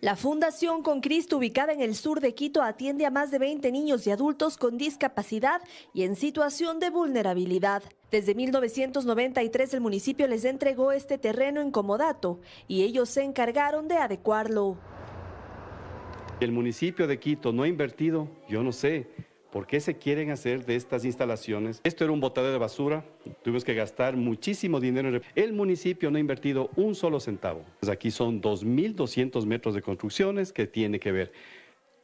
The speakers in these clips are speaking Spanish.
La Fundación Con Cristo, ubicada en el sur de Quito, atiende a más de 20 niños y adultos con discapacidad y en situación de vulnerabilidad. Desde 1993 el municipio les entregó este terreno incomodato y ellos se encargaron de adecuarlo. El municipio de Quito no ha invertido, yo no sé, ¿Por qué se quieren hacer de estas instalaciones? Esto era un botadero de basura, tuvimos que gastar muchísimo dinero. El municipio no ha invertido un solo centavo. aquí son 2.200 metros de construcciones que tiene que ver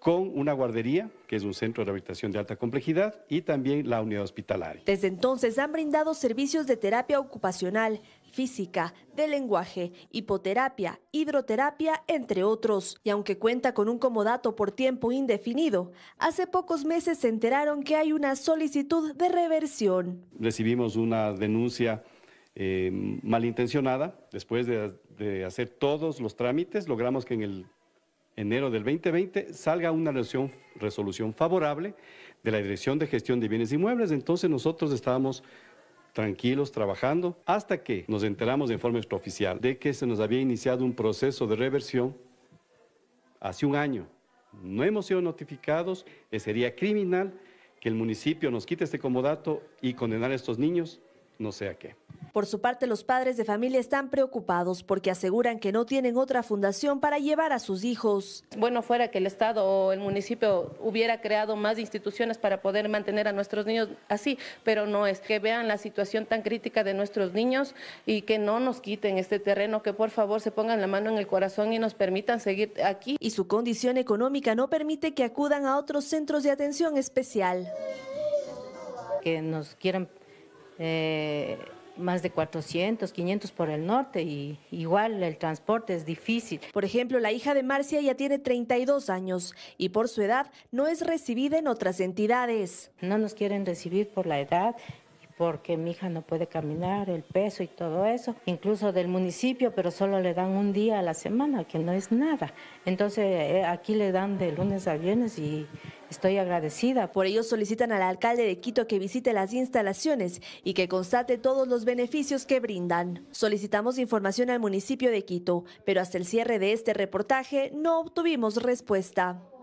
con una guardería, que es un centro de rehabilitación de alta complejidad, y también la unidad hospitalaria. Desde entonces han brindado servicios de terapia ocupacional, física, de lenguaje, hipoterapia, hidroterapia, entre otros. Y aunque cuenta con un comodato por tiempo indefinido, hace pocos meses se enteraron que hay una solicitud de reversión. Recibimos una denuncia eh, malintencionada. Después de hacer todos los trámites, logramos que en el enero del 2020, salga una resolución, favorable de la Dirección de Gestión de Bienes Inmuebles. Entonces nosotros estábamos tranquilos trabajando hasta que nos enteramos de forma extraoficial de que se nos había iniciado un proceso de reversión hace un año. No hemos sido notificados, eh, sería criminal que el municipio nos quite este comodato y condenar a estos niños no sé a qué. Por su parte, los padres de familia están preocupados porque aseguran que no tienen otra fundación para llevar a sus hijos. Bueno, fuera que el Estado o el municipio hubiera creado más instituciones para poder mantener a nuestros niños así, pero no es que vean la situación tan crítica de nuestros niños y que no nos quiten este terreno, que por favor se pongan la mano en el corazón y nos permitan seguir aquí. Y su condición económica no permite que acudan a otros centros de atención especial. Que nos quieran eh, más de 400, 500 por el norte y igual el transporte es difícil. Por ejemplo, la hija de Marcia ya tiene 32 años y por su edad no es recibida en otras entidades. No nos quieren recibir por la edad porque mi hija no puede caminar, el peso y todo eso, incluso del municipio, pero solo le dan un día a la semana, que no es nada. Entonces eh, aquí le dan de lunes a viernes y Estoy agradecida. Por ello solicitan al alcalde de Quito que visite las instalaciones y que constate todos los beneficios que brindan. Solicitamos información al municipio de Quito, pero hasta el cierre de este reportaje no obtuvimos respuesta.